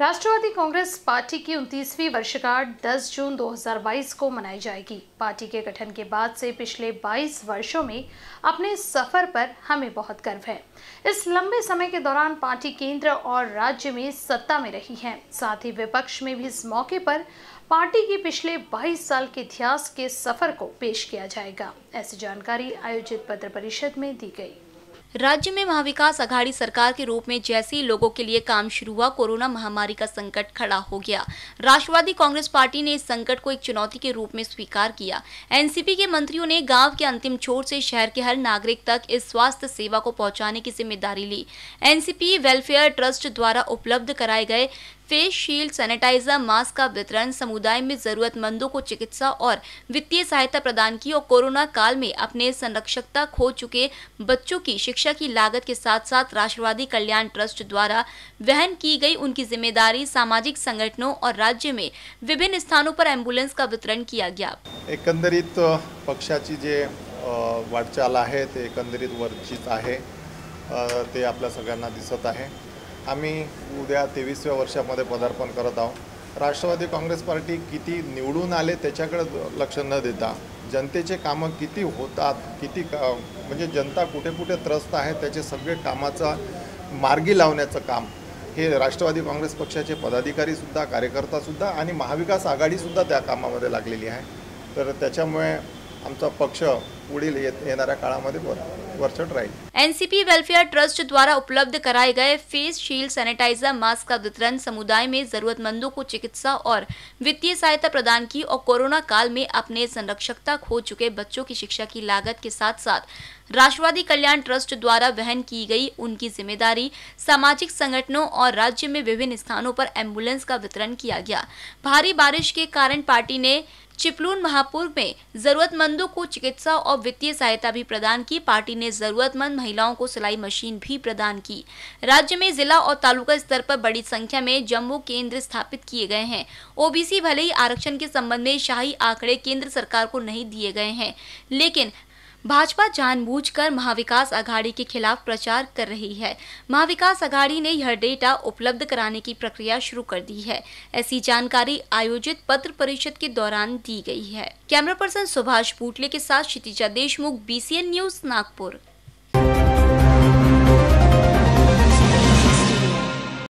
राष्ट्रवादी Congress party की उनतीसवीं वर्षगांठ 10 जून 2022 को मनाई जाएगी पार्टी के गठन के बाद से पिछले 22 वर्षों में अपने सफर पर हमें बहुत गर्व है इस लंबे समय के दौरान पार्टी केंद्र और राज्य में सत्ता में रही है साथ ही विपक्ष में भी इस मौके पर पार्टी की पिछले 22 साल के इतिहास के सफर को पेश किया जाएगा ऐसी जानकारी आयोजित पत्र परिषद में दी गई राज्य में महाविकास अघाड़ी सरकार के रूप में जैसे ही लोगों के लिए काम शुरू हुआ कोरोना महामारी का संकट खड़ा हो गया राष्ट्रवादी कांग्रेस पार्टी ने इस संकट को एक चुनौती के रूप में स्वीकार किया एनसीपी के मंत्रियों ने गांव के अंतिम छोर से शहर के हर नागरिक तक इस स्वास्थ्य सेवा को पहुंचाने की जिम्मेदारी ली एनसीपी वेलफेयर ट्रस्ट द्वारा उपलब्ध कराए गए फेस शील्ड सैनिटाइजर मास्क का वितरण समुदाय में जरूरतमंदों को चिकित्सा और वित्तीय सहायता प्रदान की और कोरोना काल में अपने संरक्षकता खो चुके बच्चों की शिक्षा की लागत के साथ साथ राष्ट्रवादी कल्याण ट्रस्ट द्वारा वहन की गई उनकी जिम्मेदारी सामाजिक संगठनों और राज्य में विभिन्न स्थानों पर एम्बुलेंस का वितरण किया गया पक्षा की जे वाटचाल है एक एकंदरीत है ते आम्ही उद्या तेवीसव्या वर्षामध्ये पदार्पण करत आहोत राष्ट्रवादी काँग्रेस पार्टी किती निवडून आले त्याच्याकडे लक्ष न देता जनतेचे कामं किती होतात किती का म्हणजे जनता कुठे कुठे त्रस्त आहे त्याचे सगळे कामाचा मार्गी लावण्याचं काम हे राष्ट्रवादी काँग्रेस पक्षाचे पदाधिकारीसुद्धा कार्यकर्तासुद्धा आणि महाविकास आघाडीसुद्धा त्या कामामध्ये लागलेली आहे तर त्याच्यामुळे एनसीपी वेलफेयर ट्रस्ट द्वारा उपलब्ध कराए गए फेस शील्ड सैनिटाइजर मास्क का वितरण समुदाय में जरूरतमंदों को चिकित्सा और वित्तीय सहायता प्रदान की और कोरोना काल में अपने संरक्षकता खो चुके बच्चों की शिक्षा की लागत के साथ साथ राष्ट्रवादी कल्याण ट्रस्ट द्वारा वहन की गई उनकी जिम्मेदारी सामाजिक संगठनों और राज्य में विभिन्न स्थानों पर एम्बुलेंस का वितरण किया गया भारी बारिश के कारण पार्टी ने चिपलून महापुर में जरूरतमंदों को चिकित्सा और वित्तीय सहायता भी प्रदान की पार्टी ने जरूरतमंद महिलाओं को सिलाई मशीन भी प्रदान की राज्य में जिला और तालुका स्तर पर बड़ी संख्या में जम्मू केंद्र स्थापित किए गए हैं ओबीसी भले ही आरक्षण के संबंध में शाही आंकड़े केंद्र सरकार को नहीं दिए गए हैं लेकिन भाजपा जानबूझकर महाविकास अघाड़ी के खिलाफ प्रचार कर रही है महाविकास अघाड़ी ने यह डेटा उपलब्ध कराने की प्रक्रिया शुरू कर दी है ऐसी जानकारी आयोजित पत्र परिषद के दौरान दी गई है कैमरा पर्सन सुभाष पुटले के साथ क्षितिजा देशमुख बी न्यूज नागपुर